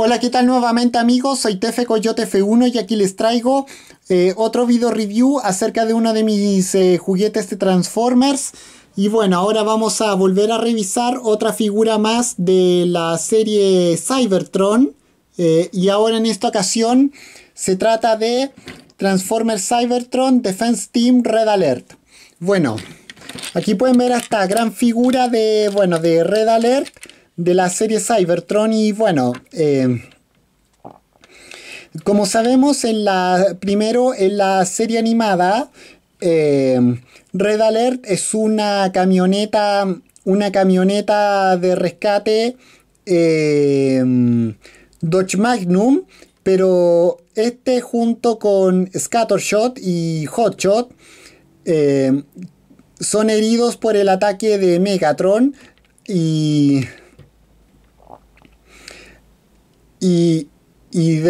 Hola, ¿qué tal nuevamente amigos? Soy Tefe Coyote F1 y aquí les traigo eh, otro video review acerca de uno de mis eh, juguetes de Transformers. Y bueno, ahora vamos a volver a revisar otra figura más de la serie Cybertron. Eh, y ahora en esta ocasión se trata de Transformers Cybertron Defense Team Red Alert. Bueno, aquí pueden ver esta gran figura de, bueno, de Red Alert de la serie Cybertron y bueno... Eh, como sabemos, en la, primero en la serie animada, eh, Red Alert es una camioneta, una camioneta de rescate eh, Dodge Magnum, pero este junto con Scattershot y Hotshot son heridos por el ataque de Megatron y y, y,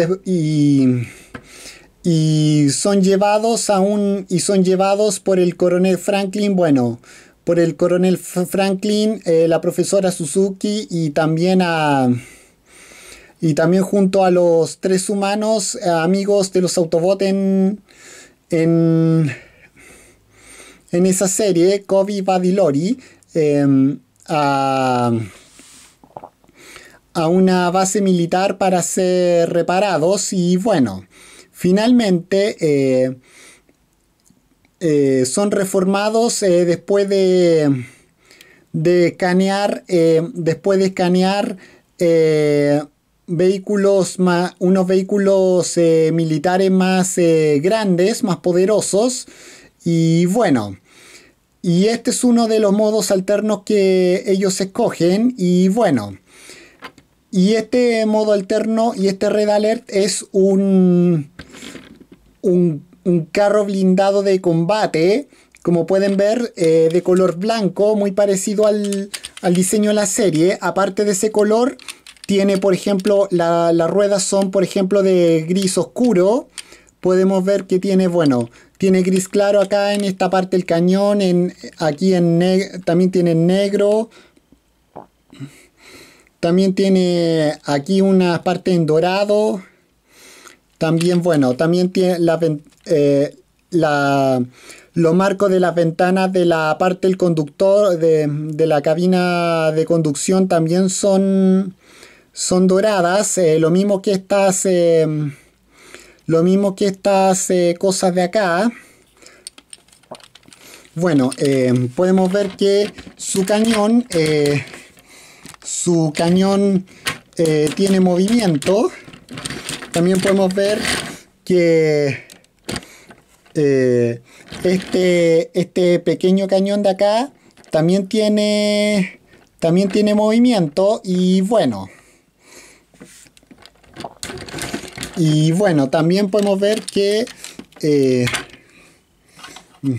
son llevados a y son llevados por el coronel Franklin, bueno, por el coronel Franklin, eh, la profesora Suzuki y también a... Y también junto a los tres humanos, eh, amigos de los Autobot en, en, esa serie, Kobe Badilori, em, a a una base militar para ser reparados y bueno, finalmente eh, eh, son reformados eh, después de, de escanear, después de escanear vehículos unos vehículos militares más grandes, más poderosos y bueno. Y este es uno de los modos alternos que ellos escogen y bueno, y este modo alterno y este red alert es un, un, carro blindado de combate, como pueden ver, eh, de color blanco, muy parecido al, diseño de la serie. Aparte de ese color, tiene, por ejemplo, las ruedas son, por ejemplo, de gris oscuro. Podemos ver que tiene, bueno, tiene gris claro acá en esta parte del cañón, en, aquí en también tiene negro. También tiene aquí una parte en dorado. También, bueno, también tiene la, eh, la, los marcos de las ventanas de la parte del conductor, de, la cabina de conducción, también son, son doradas. Eh, lo mismo que estas, eh, lo mismo que estas cosas de acá. Bueno, podemos ver que su cañón su cañón eh, tiene movimiento. También podemos ver que eh, este, este pequeño cañón de acá también tiene, también tiene movimiento y bueno. Y bueno, también podemos ver que... Eh, mm,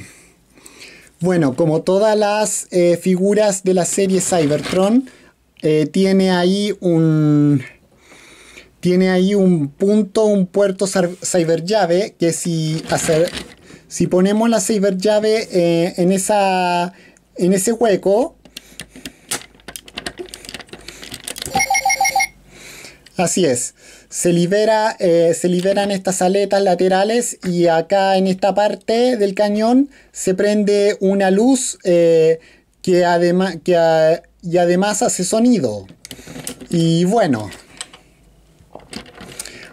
bueno, como todas las figuras de la serie Cybertron, eh, tiene ahí un tiene ahí un punto, un puerto cyber llave... que si, hacer, si ponemos la cyber llave... Eh, en, esa, en ese hueco, así es, se, libera, eh, se liberan estas aletas laterales y acá en esta parte del cañón se prende una luz que además que y además hace sonido. Y bueno,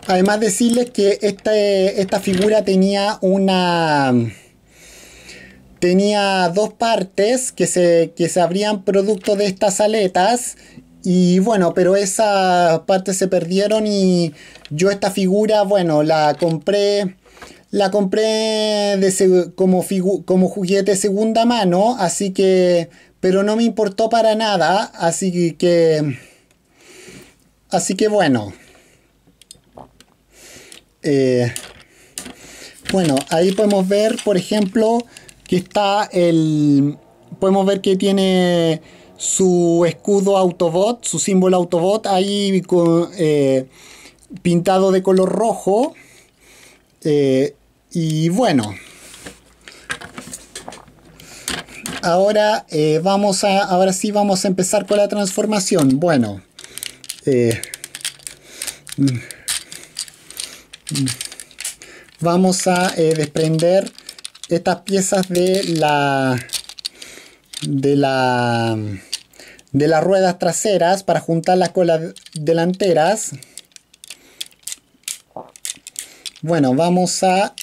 además decirles que esta figura tenía una... Tenía dos partes que se, que se abrían producto de estas aletas y bueno, pero esas partes se perdieron y yo esta figura, bueno, la compré la compré de, como, como juguete segunda mano, así que pero no me importó para nada, así que... Así que bueno. Eh, bueno, ahí podemos ver, por ejemplo, que está el... Podemos ver que tiene su escudo Autobot, su símbolo Autobot, ahí eh, pintado de color rojo. Eh, y bueno. Ahora, eh, vamos a, ahora sí vamos a empezar con la transformación. Bueno. Eh, mm, mm, vamos a eh, desprender estas piezas de la de la de las ruedas traseras para juntar las las delanteras bueno vamos a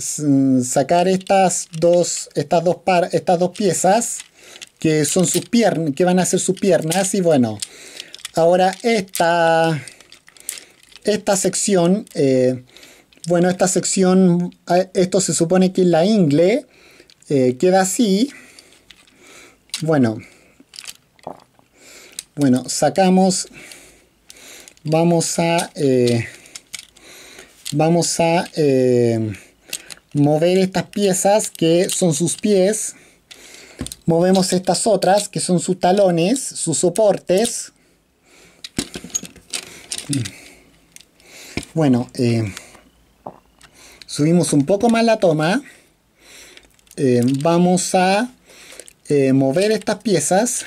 sacar estas dos, estas dos, par, estas dos piezas que son sus piernas, que van a ser sus piernas y bueno, ahora esta, esta sección, eh, bueno, esta sección, esto se supone que es la ingle, eh, queda así, bueno, bueno, sacamos, vamos a, eh, vamos a, mover estas piezas que son sus pies. Movemos estas otras que son sus talones, sus soportes. Bueno, eh, subimos un poco más la toma. Eh, vamos a eh, mover estas piezas.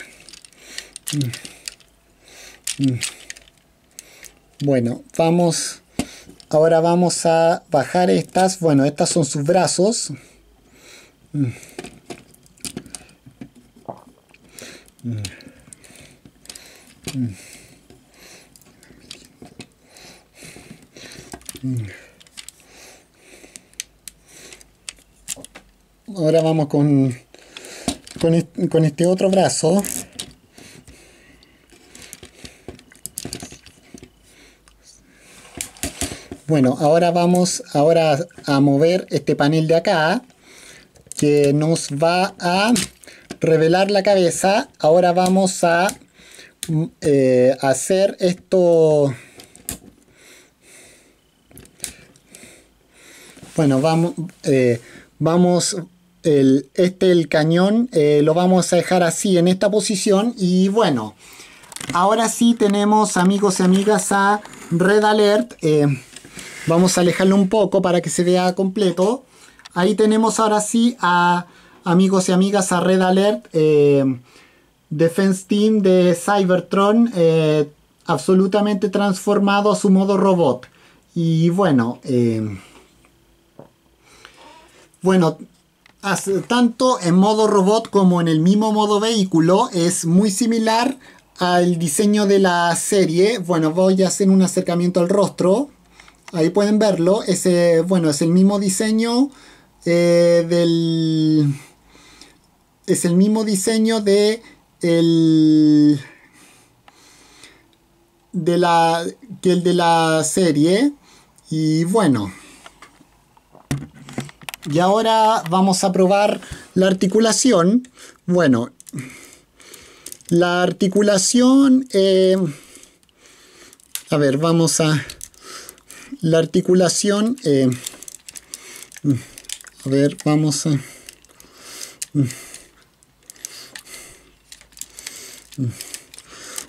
Mm. Mm. Bueno, vamos Ahora vamos a bajar estas. Bueno, estas son sus brazos. Ahora vamos con, este otro brazo. Bueno, ahora vamos ahora a mover este panel de acá que nos va a revelar la cabeza. Ahora vamos a mm, eh, hacer esto... Bueno, eh, vamos... vamos este, el cañón, eh, lo vamos a dejar así en esta posición. Y bueno, ahora sí tenemos amigos y amigas a Red Alert. Vamos a alejarlo un poco para que se vea completo. Ahí tenemos ahora sí a amigos y amigas a Red Alert, eh, Defense Team de Cybertron, eh, absolutamente transformado a su modo robot. Y bueno, eh, bueno, tanto en modo robot como en el mismo modo vehículo es muy similar al diseño de la serie. Bueno, voy a hacer un acercamiento al rostro ahí pueden verlo. Ese, bueno, es el mismo diseño eh, del. Es el mismo diseño de el. De la. que el de la serie. Y bueno. Y ahora vamos a probar la articulación. Bueno, la articulación. Eh, a ver, vamos a. La articulación, eh, a ver, vamos a...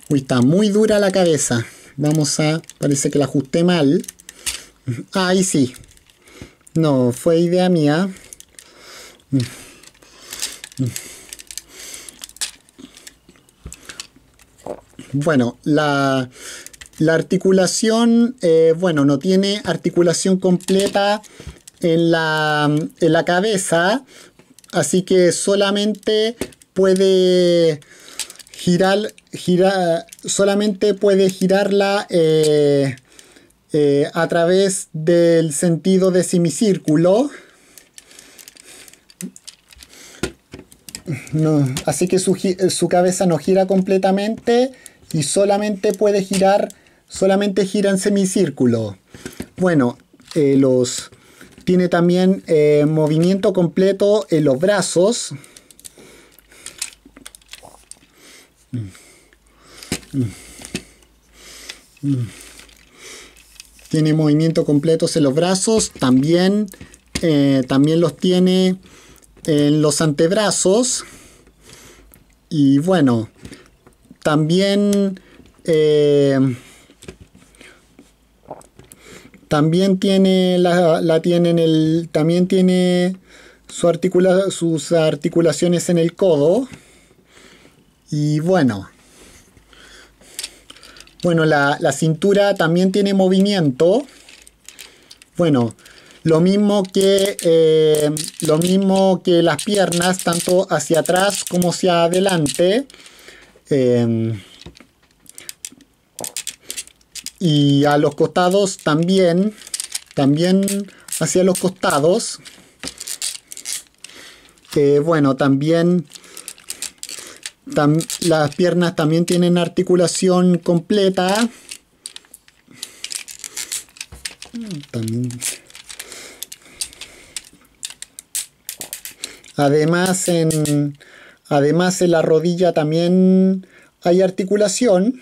Uy, está muy dura la cabeza. Vamos a... Parece que la ajusté mal. Ahí sí. No, fue idea mía. Bueno, la, la articulación, eh, bueno, no tiene articulación completa en la, cabeza, así que solamente puede girar, girar solamente puede girarla eh, eh, a través del sentido de semicírculo. así que su, su cabeza no gira completamente y solamente puede girar solamente gira en semicírculo. Bueno, eh, los, tiene también eh, movimiento completo en los brazos. Tiene movimiento completo en los brazos. También, eh, también los tiene en los antebrazos. Y bueno, también... También tiene, la, tiene el, también tiene su articula, sus articulaciones en el codo. Y bueno. Bueno, la, cintura también tiene movimiento. Bueno, lo mismo, que, eh, lo mismo que las piernas, tanto hacia atrás como hacia adelante. Em, y a los costados también, también hacia los costados. bueno, también las piernas también tienen articulación completa. Mm, además, en, además en la rodilla también hay articulación.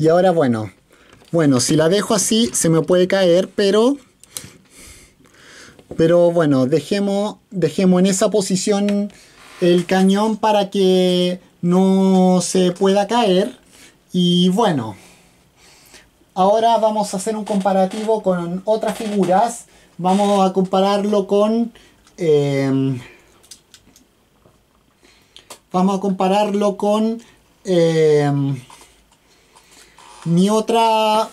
Y ahora, bueno, bueno, si la dejo así se me puede caer, pero... Pero bueno, dejemos, dejemos en esa posición el cañón para que no se pueda caer. Y bueno, ahora vamos a hacer un comparativo con otras figuras. Vamos a compararlo con... Em, vamos a compararlo con... Em, mi otra.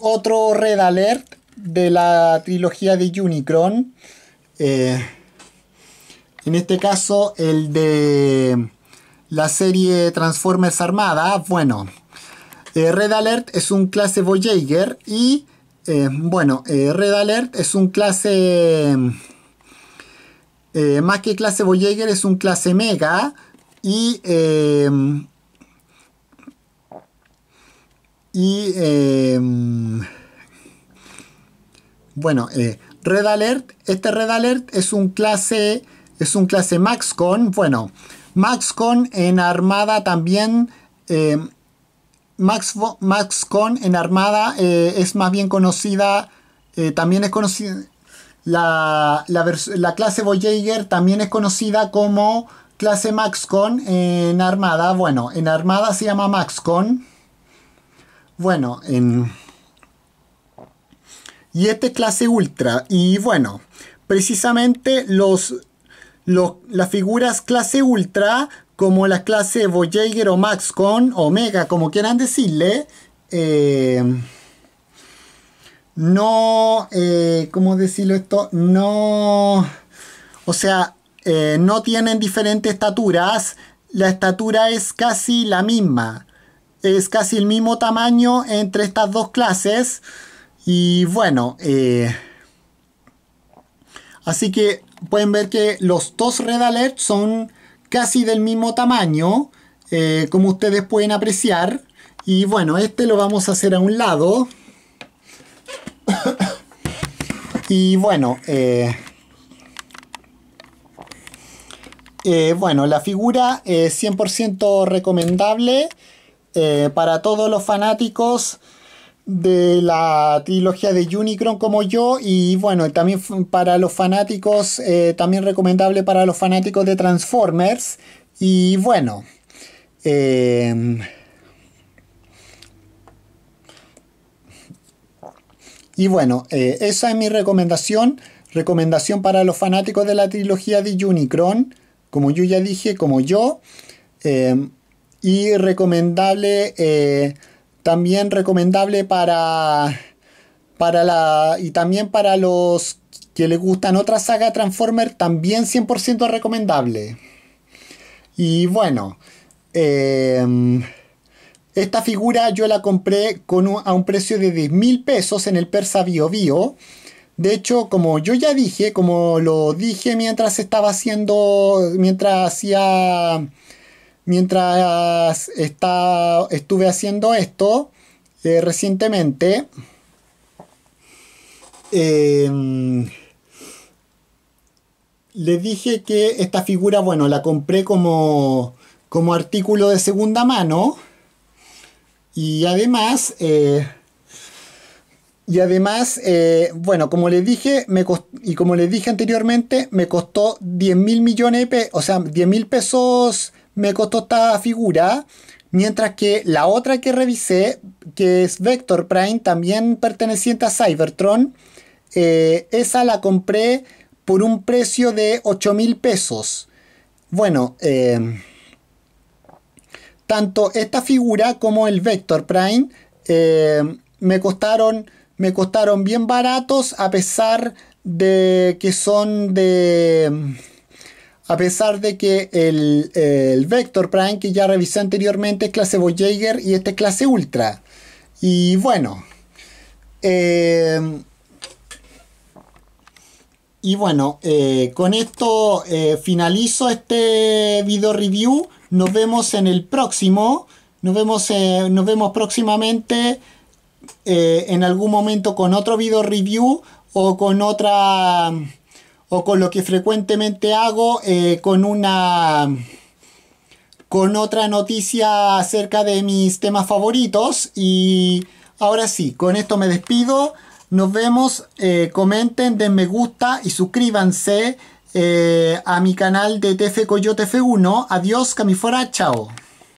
otro Red Alert de la trilogía de Unicron. Eh, en este caso, el de la serie Transformers Armada. Bueno, eh, Red Alert es un clase Voyager y, eh, bueno, Red Alert es un clase... más que clase Voyager es un clase Mega y y em, bueno, eh, Red Alert, este Red Alert es un clase, es un clase MaxCon. Bueno, MaxCon en Armada también, em, Max, MaxCon en Armada eh, es más bien conocida, eh, también es conocida, la, la clase Voyager también es conocida como clase MaxCon en Armada. Bueno, en Armada se llama MaxCon. Bueno, en es clase ultra. Y bueno, precisamente los, las figuras clase ultra, como la clase Voyager o Maxcon, o Omega, como quieran decirle, eh, no, eh, ¿cómo decirlo esto? No, o sea, eh, no tienen diferentes estaturas. La estatura es casi la misma es casi el mismo tamaño entre estas dos clases. Y bueno, eh, así que pueden ver que los dos red alert son casi del mismo tamaño, eh, como ustedes pueden apreciar. Y bueno, este lo vamos a hacer a un lado. y bueno, eh, bueno, la figura es 100% recomendable. Eh, para todos los fanáticos de la trilogía de Unicron como yo y bueno, también para los fanáticos, eh, también recomendable para los fanáticos de Transformers y bueno, em, y bueno, eh, esa es mi recomendación, recomendación para los fanáticos de la trilogía de Unicron, como yo ya dije, como yo. Em, y recomendable, eh, también recomendable para, para la, y también para los que les gustan otra saga Transformer, también 100% recomendable. Y bueno, em, esta figura yo la compré con a un precio de 10 mil pesos en el Persa Bio Bio. De hecho, como yo ya dije, como lo dije mientras estaba haciendo, mientras hacía Mientras está, estuve haciendo esto eh, recientemente, em, les dije que esta figura, bueno, la compré como, artículo de segunda mano. Y además, eh, y además, eh, bueno, como les dije, me y como dije anteriormente, me costó 10 mil millones de pesos, o sea, 10 mil pesos me costó esta figura. Mientras que la otra que revisé, que es Vector Prime, también perteneciente a Cybertron, eh, esa la compré por un precio de 8 mil pesos. Bueno, em, tanto esta figura como el Vector Prime em, me, costaron, me costaron bien baratos a pesar de que son de a pesar de que el, Vector Prime que ya revisé anteriormente es clase Voyager y este es clase Ultra. Y bueno. Eh, y bueno, eh, con esto eh, finalizo este video review. Nos vemos en el próximo. Nos vemos, nos vemos próximamente en algún momento con otro video review o con otra o con lo que frecuentemente hago eh, con una con otra noticia acerca de mis temas favoritos y ahora sí, con esto me despido. Nos vemos, eh, comenten, den me gusta y suscríbanse eh, a mi canal de TF Coyote F1. Adiós, Camifora, chao.